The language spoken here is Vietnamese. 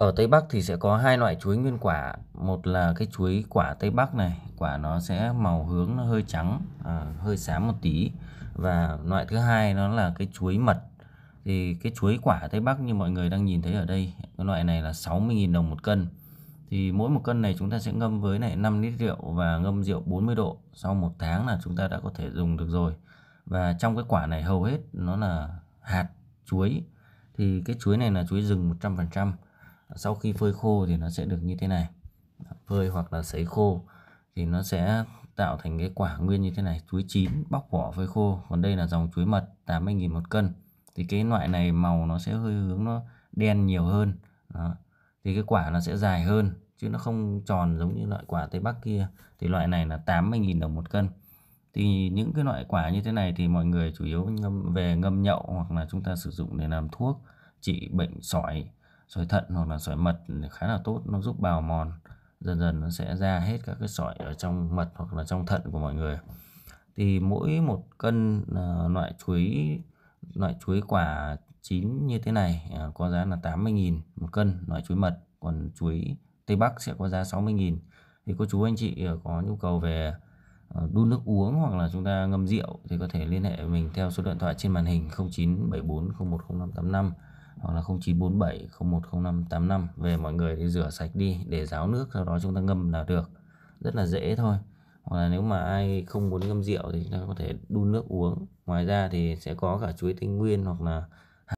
ở Tây Bắc thì sẽ có hai loại chuối nguyên quả một là cái chuối quả Tây Bắc này quả nó sẽ màu hướng nó hơi trắng à, hơi xám một tí và loại thứ hai nó là cái chuối mật thì cái chuối quả Tây Bắc như mọi người đang nhìn thấy ở đây cái loại này là 60.000 đồng một cân thì mỗi một cân này chúng ta sẽ ngâm với này 5 lít rượu và ngâm rượu 40 độ sau một tháng là chúng ta đã có thể dùng được rồi và trong cái quả này hầu hết nó là hạt chuối thì cái chuối này là chuối rừng 100% sau khi phơi khô thì nó sẽ được như thế này phơi hoặc là sấy khô thì nó sẽ tạo thành cái quả nguyên như thế này chuối chín bóc vỏ phơi khô còn đây là dòng chuối mật 80.000 một cân thì cái loại này màu nó sẽ hơi hướng nó đen nhiều hơn đó. thì cái quả nó sẽ dài hơn chứ nó không tròn giống như loại quả Tây Bắc kia thì loại này là 80.000 đồng một cân thì những cái loại quả như thế này thì mọi người chủ yếu ngâm về ngâm nhậu hoặc là chúng ta sử dụng để làm thuốc trị bệnh sỏi sỏi thận hoặc là sỏi mật khá là tốt nó giúp bào mòn dần dần nó sẽ ra hết các cái sỏi ở trong mật hoặc là trong thận của mọi người thì mỗi một cân à, loại chuối loại chuối quả chín như thế này à, có giá là 80.000 một cân loại chuối mật còn chuối Tây Bắc sẽ có giá 60.000 thì cô chú anh chị à, có nhu cầu về đun nước uống hoặc là chúng ta ngâm rượu thì có thể liên hệ với mình theo số điện thoại trên màn hình 0974010585 hoặc là 0947 010585 về mọi người thì rửa sạch đi để ráo nước sau đó chúng ta ngâm là được rất là dễ thôi hoặc là nếu mà ai không muốn ngâm rượu thì chúng ta có thể đun nước uống ngoài ra thì sẽ có cả chuối tinh nguyên hoặc là